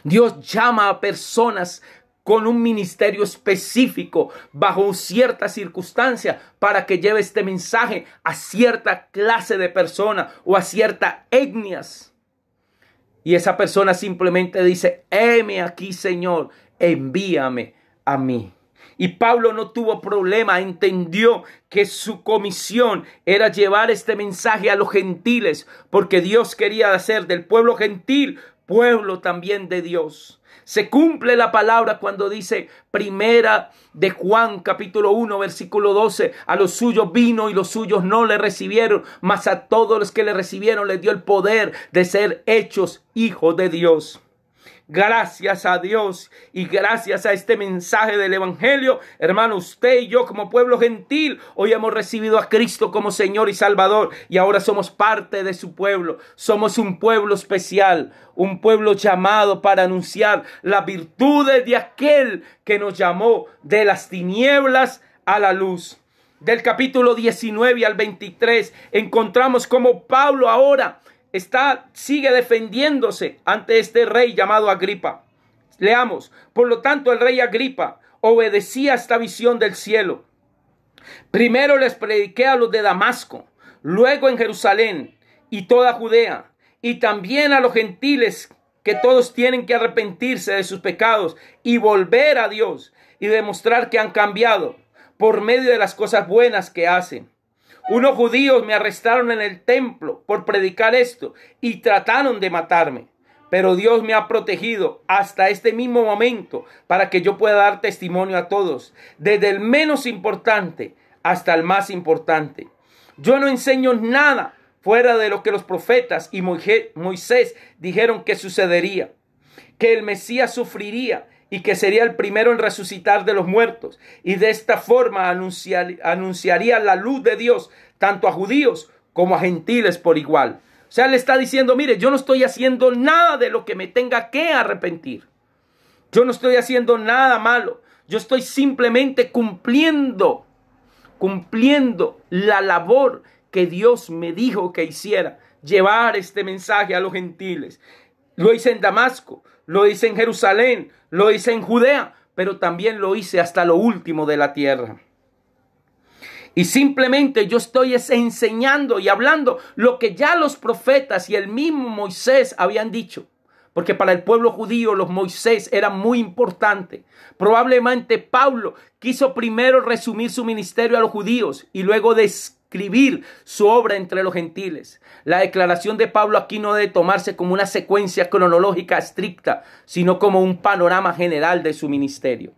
Dios llama a personas con un ministerio específico, bajo cierta circunstancia, para que lleve este mensaje a cierta clase de persona o a ciertas etnias. Y esa persona simplemente dice, heme aquí, Señor, envíame a mí. Y Pablo no tuvo problema, entendió que su comisión era llevar este mensaje a los gentiles, porque Dios quería hacer del pueblo gentil pueblo también de Dios. Se cumple la palabra cuando dice primera de Juan capítulo 1 versículo 12, a los suyos vino y los suyos no le recibieron, mas a todos los que le recibieron les dio el poder de ser hechos hijos de Dios. Gracias a Dios y gracias a este mensaje del Evangelio, hermano, usted y yo como pueblo gentil, hoy hemos recibido a Cristo como Señor y Salvador y ahora somos parte de su pueblo. Somos un pueblo especial, un pueblo llamado para anunciar las virtudes de aquel que nos llamó de las tinieblas a la luz. Del capítulo 19 al 23 encontramos como Pablo ahora está, sigue defendiéndose ante este rey llamado Agripa. Leamos, por lo tanto el rey Agripa obedecía esta visión del cielo. Primero les prediqué a los de Damasco, luego en Jerusalén y toda Judea, y también a los gentiles que todos tienen que arrepentirse de sus pecados y volver a Dios y demostrar que han cambiado por medio de las cosas buenas que hacen. Unos judíos me arrestaron en el templo por predicar esto y trataron de matarme. Pero Dios me ha protegido hasta este mismo momento para que yo pueda dar testimonio a todos, desde el menos importante hasta el más importante. Yo no enseño nada fuera de lo que los profetas y Moisés dijeron que sucedería, que el Mesías sufriría y que sería el primero en resucitar de los muertos. Y de esta forma anunciaría la luz de Dios tanto a judíos como a gentiles por igual. O sea, le está diciendo, mire, yo no estoy haciendo nada de lo que me tenga que arrepentir. Yo no estoy haciendo nada malo. Yo estoy simplemente cumpliendo, cumpliendo la labor que Dios me dijo que hiciera, llevar este mensaje a los gentiles. Lo hice en Damasco, lo hice en Jerusalén, lo hice en Judea, pero también lo hice hasta lo último de la tierra. Y simplemente yo estoy enseñando y hablando lo que ya los profetas y el mismo Moisés habían dicho. Porque para el pueblo judío los Moisés era muy importante. Probablemente Pablo quiso primero resumir su ministerio a los judíos y luego describir su obra entre los gentiles. La declaración de Pablo aquí no debe tomarse como una secuencia cronológica estricta, sino como un panorama general de su ministerio.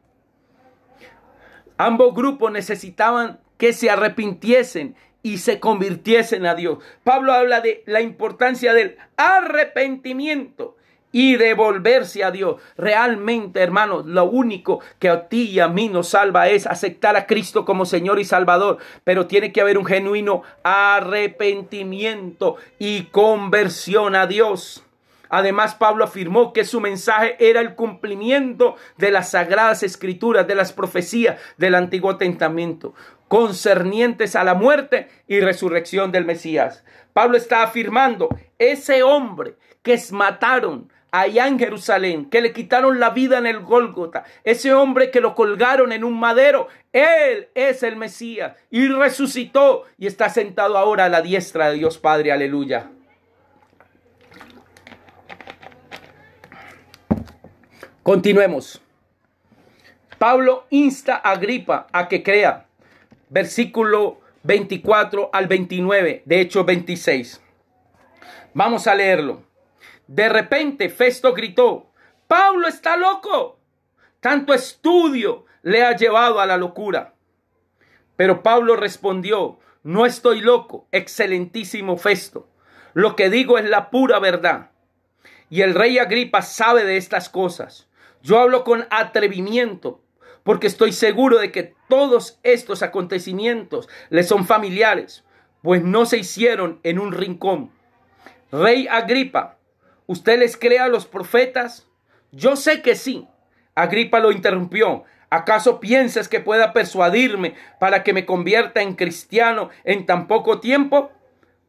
Ambos grupos necesitaban que se arrepintiesen y se convirtiesen a Dios. Pablo habla de la importancia del arrepentimiento y devolverse a Dios. Realmente, hermanos, lo único que a ti y a mí nos salva es aceptar a Cristo como Señor y Salvador, pero tiene que haber un genuino arrepentimiento y conversión a Dios. Además, Pablo afirmó que su mensaje era el cumplimiento de las sagradas escrituras, de las profecías del Antiguo Testamento, concernientes a la muerte y resurrección del Mesías. Pablo está afirmando, ese hombre que mataron allá en Jerusalén, que le quitaron la vida en el Gólgota, ese hombre que lo colgaron en un madero, él es el Mesías y resucitó y está sentado ahora a la diestra de Dios Padre, aleluya. Continuemos. Pablo insta a Agripa a que crea. Versículo 24 al 29, de hecho 26. Vamos a leerlo. De repente Festo gritó, Pablo está loco. Tanto estudio le ha llevado a la locura. Pero Pablo respondió, no estoy loco, excelentísimo Festo. Lo que digo es la pura verdad. Y el rey Agripa sabe de estas cosas. Yo hablo con atrevimiento, porque estoy seguro de que todos estos acontecimientos le son familiares, pues no se hicieron en un rincón. Rey Agripa, ¿Usted les cree a los profetas? Yo sé que sí. Agripa lo interrumpió. ¿Acaso piensas que pueda persuadirme para que me convierta en cristiano en tan poco tiempo?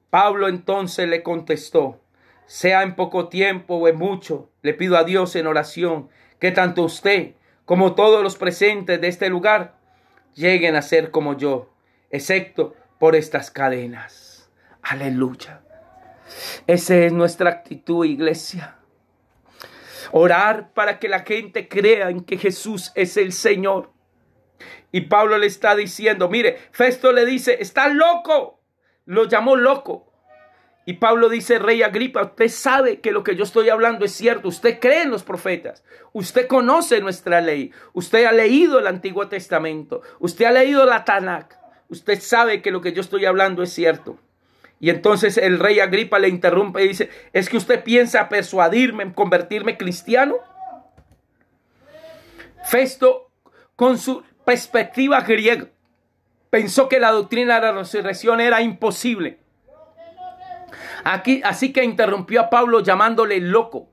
Pablo entonces le contestó, sea en poco tiempo o en mucho, le pido a Dios en oración que tanto usted como todos los presentes de este lugar lleguen a ser como yo, excepto por estas cadenas. Aleluya. Esa es nuestra actitud, iglesia. Orar para que la gente crea en que Jesús es el Señor. Y Pablo le está diciendo, mire, Festo le dice, está loco. Lo llamó loco. Y Pablo dice, Rey Agripa, usted sabe que lo que yo estoy hablando es cierto. Usted cree en los profetas. Usted conoce nuestra ley. Usted ha leído el Antiguo Testamento. Usted ha leído la Tanakh. Usted sabe que lo que yo estoy hablando es cierto. Y entonces el rey Agripa le interrumpe y dice, ¿es que usted piensa persuadirme convertirme cristiano? Festo, con su perspectiva griega, pensó que la doctrina de la resurrección era imposible. Aquí, así que interrumpió a Pablo llamándole loco,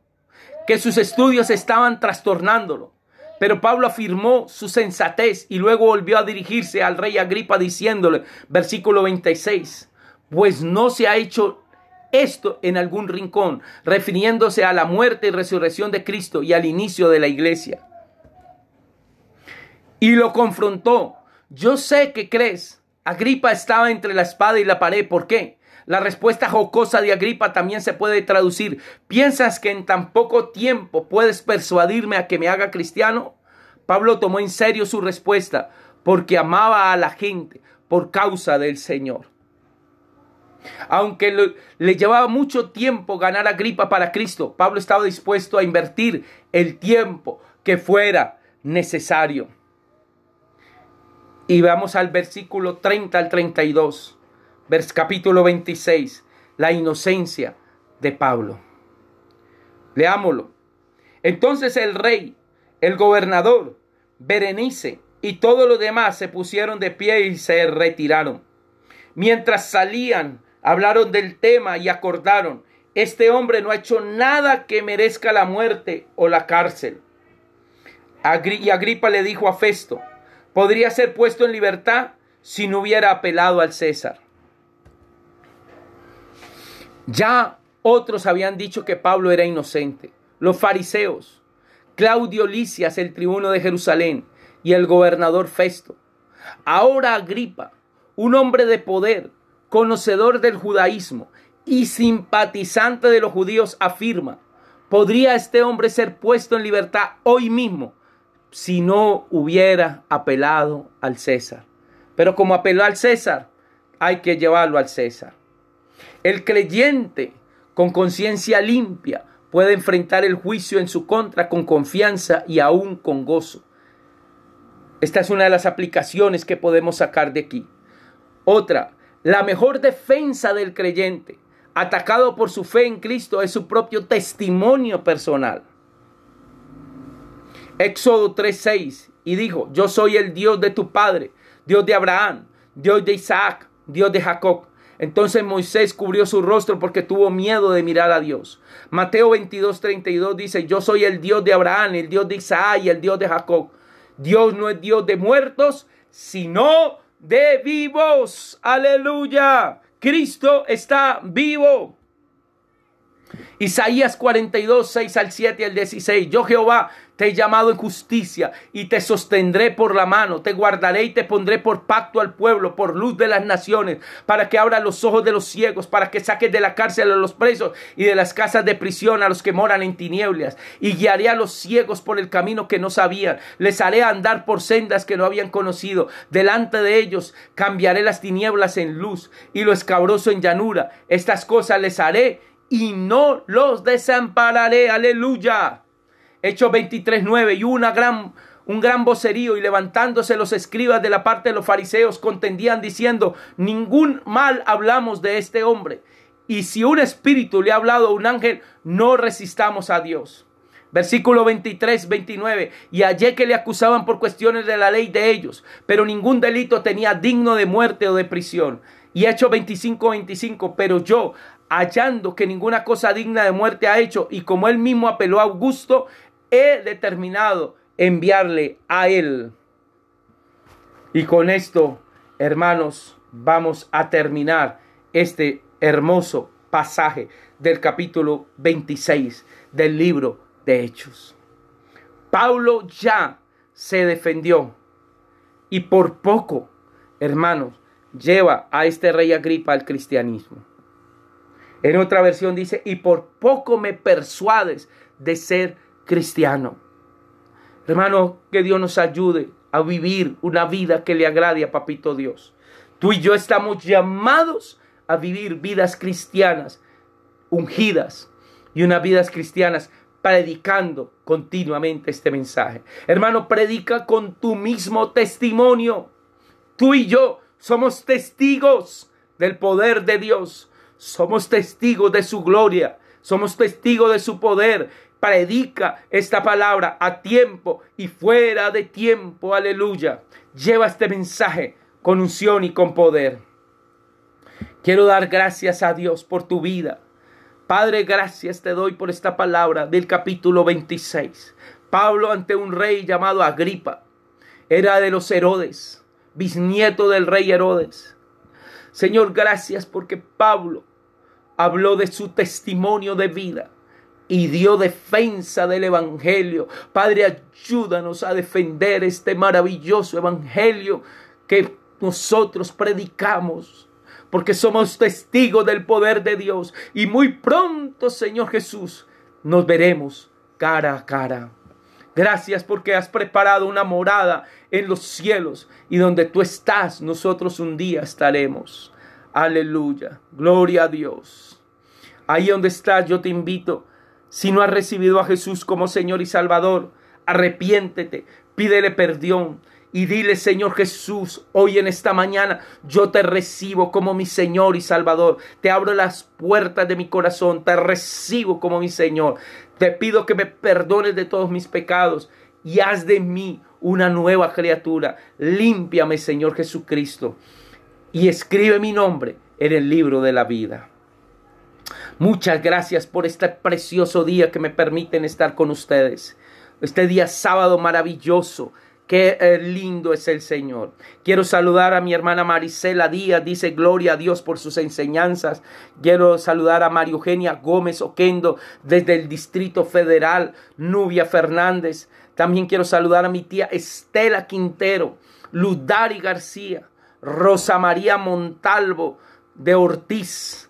que sus estudios estaban trastornándolo. Pero Pablo afirmó su sensatez y luego volvió a dirigirse al rey Agripa diciéndole, versículo 26, pues no se ha hecho esto en algún rincón, refiriéndose a la muerte y resurrección de Cristo y al inicio de la iglesia. Y lo confrontó. Yo sé que crees. Agripa estaba entre la espada y la pared. ¿Por qué? La respuesta jocosa de Agripa también se puede traducir. ¿Piensas que en tan poco tiempo puedes persuadirme a que me haga cristiano? Pablo tomó en serio su respuesta porque amaba a la gente por causa del Señor. Aunque le, llevaba mucho tiempo ganar gripa para Cristo, Pablo estaba dispuesto a invertir el tiempo que fuera necesario. Y vamos al versículo 30 al 32, vers, capítulo 26, la inocencia de Pablo. Leámoslo. Entonces el rey, el gobernador, Berenice y todos los demás se pusieron de pie y se retiraron. Mientras salían Hablaron del tema y acordaron, este hombre no ha hecho nada que merezca la muerte o la cárcel. y Agripa le dijo a Festo, podría ser puesto en libertad si no hubiera apelado al César. Ya otros habían dicho que Pablo era inocente, los fariseos, Claudio Licias, el tribuno de Jerusalén, y el gobernador Festo. Ahora Agripa, un hombre de poder, conocedor del judaísmo y simpatizante de los judíos, afirma, ¿podría este hombre ser puesto en libertad hoy mismo si no hubiera apelado al César? Pero como apeló al César, hay que llevarlo al César. El creyente con conciencia limpia puede enfrentar el juicio en su contra con confianza y aún con gozo. Esta es una de las aplicaciones que podemos sacar de aquí. Otra, la mejor defensa del creyente, atacado por su fe en Cristo, es su propio testimonio personal. Éxodo 3:6 y dijo, yo soy el Dios de tu padre, Dios de Abraham, Dios de Isaac, Dios de Jacob. Entonces Moisés cubrió su rostro porque tuvo miedo de mirar a Dios. Mateo 22:32 dice, yo soy el Dios de Abraham, el Dios de Isaac y el Dios de Jacob. Dios no es Dios de muertos, sino de vivos. Aleluya. Cristo está vivo. Isaías 42, 6 al 7 al 16. Yo Jehová te he llamado en justicia y te sostendré por la mano, te guardaré y te pondré por pacto al pueblo, por luz de las naciones, para que abra los ojos de los ciegos, para que saques de la cárcel a los presos y de las casas de prisión a los que moran en tinieblas, y guiaré a los ciegos por el camino que no sabían, les haré andar por sendas que no habían conocido, delante de ellos cambiaré las tinieblas en luz y lo escabroso en llanura, estas cosas les haré y no los desampararé, aleluya. Hechos 23, 9. Y una gran, un gran vocerío y levantándose los escribas de la parte de los fariseos contendían diciendo, ningún mal hablamos de este hombre. Y si un espíritu le ha hablado a un ángel, no resistamos a Dios. Versículo 23, 29. Y hallé que le acusaban por cuestiones de la ley de ellos, pero ningún delito tenía digno de muerte o de prisión. Y hecho 25, 25. Pero yo, hallando que ninguna cosa digna de muerte ha hecho, y como él mismo apeló a Augusto, he determinado enviarle a Él. Y con esto, hermanos, vamos a terminar este hermoso pasaje del capítulo 26 del libro de Hechos. Pablo ya se defendió y por poco, hermanos, lleva a este rey Agripa al cristianismo. En otra versión dice, y por poco me persuades de ser cristiano. Hermano, que Dios nos ayude a vivir una vida que le agrade a Papito Dios. Tú y yo estamos llamados a vivir vidas cristianas, ungidas, y unas vidas cristianas predicando continuamente este mensaje. Hermano, predica con tu mismo testimonio. Tú y yo somos testigos del poder de Dios. Somos testigos de su gloria. Somos testigos de su poder Predica esta palabra a tiempo y fuera de tiempo. Aleluya. Lleva este mensaje con unción y con poder. Quiero dar gracias a Dios por tu vida. Padre, gracias te doy por esta palabra del capítulo 26. Pablo ante un rey llamado Agripa. Era de los Herodes, bisnieto del rey Herodes. Señor, gracias porque Pablo habló de su testimonio de vida y dio defensa del Evangelio. Padre, ayúdanos a defender este maravilloso Evangelio que nosotros predicamos, porque somos testigos del poder de Dios. Y muy pronto, Señor Jesús, nos veremos cara a cara. Gracias porque has preparado una morada en los cielos y donde tú estás, nosotros un día estaremos. Aleluya, gloria a Dios. Ahí donde estás, yo te invito si no has recibido a Jesús como Señor y Salvador, arrepiéntete, pídele perdón y dile, Señor Jesús, hoy en esta mañana yo te recibo como mi Señor y Salvador. Te abro las puertas de mi corazón, te recibo como mi Señor. Te pido que me perdones de todos mis pecados y haz de mí una nueva criatura. Límpiame, Señor Jesucristo, y escribe mi nombre en el libro de la vida. Muchas gracias por este precioso día que me permiten estar con ustedes. Este día sábado maravilloso. Qué eh, lindo es el Señor. Quiero saludar a mi hermana Marisela Díaz, dice gloria a Dios por sus enseñanzas. Quiero saludar a María Eugenia Gómez Oquendo desde el Distrito Federal, Nubia Fernández. También quiero saludar a mi tía Estela Quintero, Ludari García, Rosa María Montalvo de Ortiz,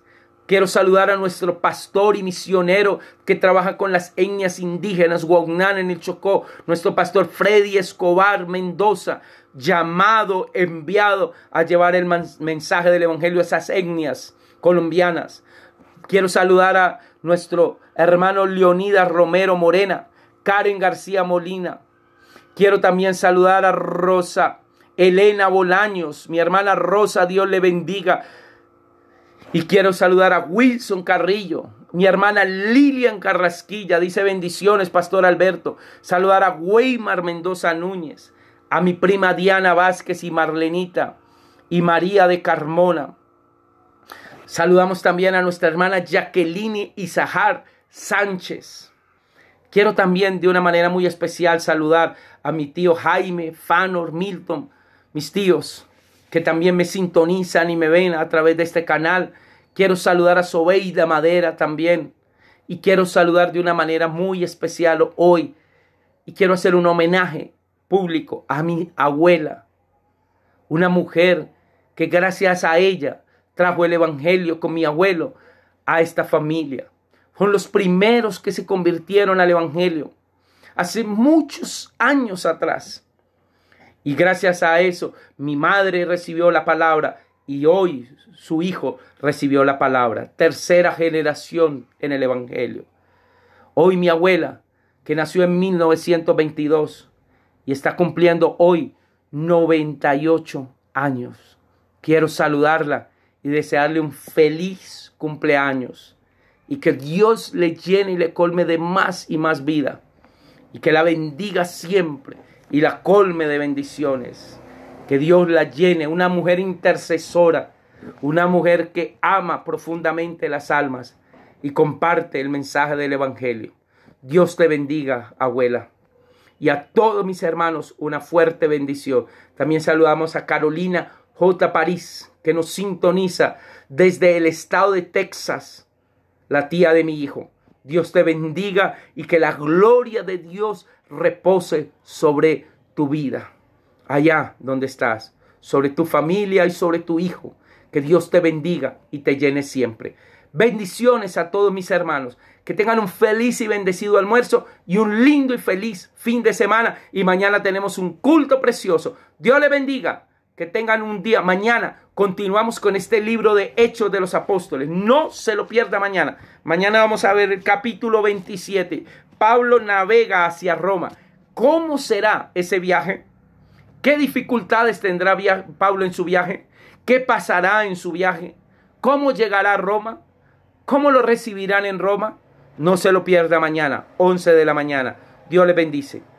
Quiero saludar a nuestro pastor y misionero que trabaja con las etnias indígenas, Guagnán en el Chocó, nuestro pastor Freddy Escobar Mendoza, llamado, enviado a llevar el mensaje del Evangelio a esas etnias colombianas. Quiero saludar a nuestro hermano Leonidas Romero Morena, Karen García Molina. Quiero también saludar a Rosa Elena Bolaños, mi hermana Rosa, Dios le bendiga y quiero saludar a Wilson Carrillo, mi hermana Lilian Carrasquilla, dice bendiciones, Pastor Alberto. Saludar a Weimar Mendoza Núñez, a mi prima Diana Vázquez y Marlenita y María de Carmona. Saludamos también a nuestra hermana Jacqueline Izahar Sánchez. Quiero también de una manera muy especial saludar a mi tío Jaime, Fanor, Milton, mis tíos, que también me sintonizan y me ven a través de este canal. Quiero saludar a Sobeida Madera también. Y quiero saludar de una manera muy especial hoy. Y quiero hacer un homenaje público a mi abuela. Una mujer que gracias a ella trajo el Evangelio con mi abuelo a esta familia. Fueron los primeros que se convirtieron al Evangelio. Hace muchos años atrás. Y gracias a eso, mi madre recibió la palabra y hoy su hijo recibió la palabra. Tercera generación en el Evangelio. Hoy mi abuela, que nació en 1922 y está cumpliendo hoy 98 años. Quiero saludarla y desearle un feliz cumpleaños y que Dios le llene y le colme de más y más vida y que la bendiga siempre y la colme de bendiciones. Que Dios la llene, una mujer intercesora, una mujer que ama profundamente las almas y comparte el mensaje del Evangelio. Dios te bendiga, abuela. Y a todos mis hermanos, una fuerte bendición. También saludamos a Carolina J. París, que nos sintoniza desde el estado de Texas, la tía de mi hijo. Dios te bendiga y que la gloria de Dios repose sobre tu vida, allá donde estás, sobre tu familia y sobre tu hijo. Que Dios te bendiga y te llene siempre. Bendiciones a todos mis hermanos. Que tengan un feliz y bendecido almuerzo y un lindo y feliz fin de semana. Y mañana tenemos un culto precioso. Dios le bendiga. Que tengan un día. Mañana continuamos con este libro de Hechos de los Apóstoles. No se lo pierda mañana. Mañana vamos a ver el capítulo 27. Pablo navega hacia Roma. ¿Cómo será ese viaje? ¿Qué dificultades tendrá Pablo en su viaje? ¿Qué pasará en su viaje? ¿Cómo llegará a Roma? ¿Cómo lo recibirán en Roma? No se lo pierda mañana, 11 de la mañana. Dios le bendice.